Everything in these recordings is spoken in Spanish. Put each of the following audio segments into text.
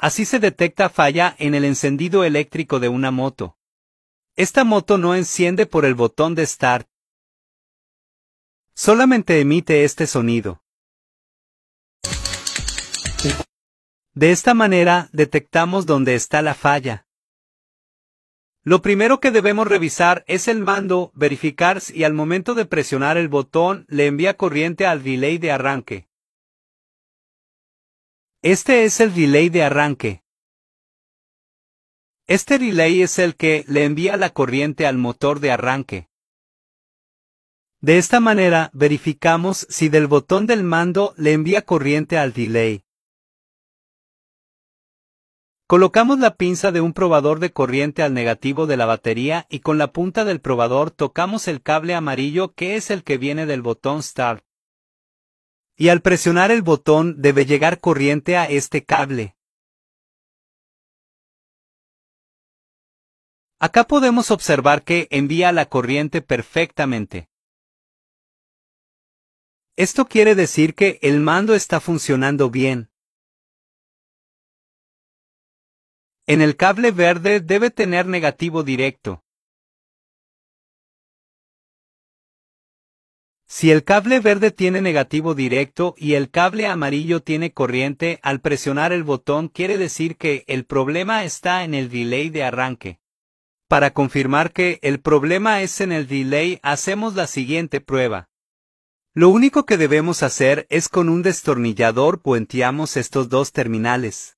Así se detecta falla en el encendido eléctrico de una moto. Esta moto no enciende por el botón de Start. Solamente emite este sonido. De esta manera, detectamos dónde está la falla. Lo primero que debemos revisar es el mando, verificar si al momento de presionar el botón le envía corriente al delay de arranque. Este es el delay de arranque. Este delay es el que le envía la corriente al motor de arranque. De esta manera verificamos si del botón del mando le envía corriente al delay. Colocamos la pinza de un probador de corriente al negativo de la batería y con la punta del probador tocamos el cable amarillo que es el que viene del botón Start. Y al presionar el botón debe llegar corriente a este cable. Acá podemos observar que envía la corriente perfectamente. Esto quiere decir que el mando está funcionando bien. En el cable verde debe tener negativo directo. Si el cable verde tiene negativo directo y el cable amarillo tiene corriente, al presionar el botón quiere decir que el problema está en el delay de arranque. Para confirmar que el problema es en el delay, hacemos la siguiente prueba. Lo único que debemos hacer es con un destornillador puenteamos estos dos terminales.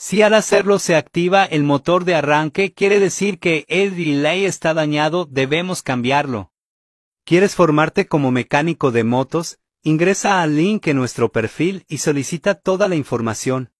Si al hacerlo se activa el motor de arranque quiere decir que el delay está dañado, debemos cambiarlo. ¿Quieres formarte como mecánico de motos? Ingresa al link en nuestro perfil y solicita toda la información.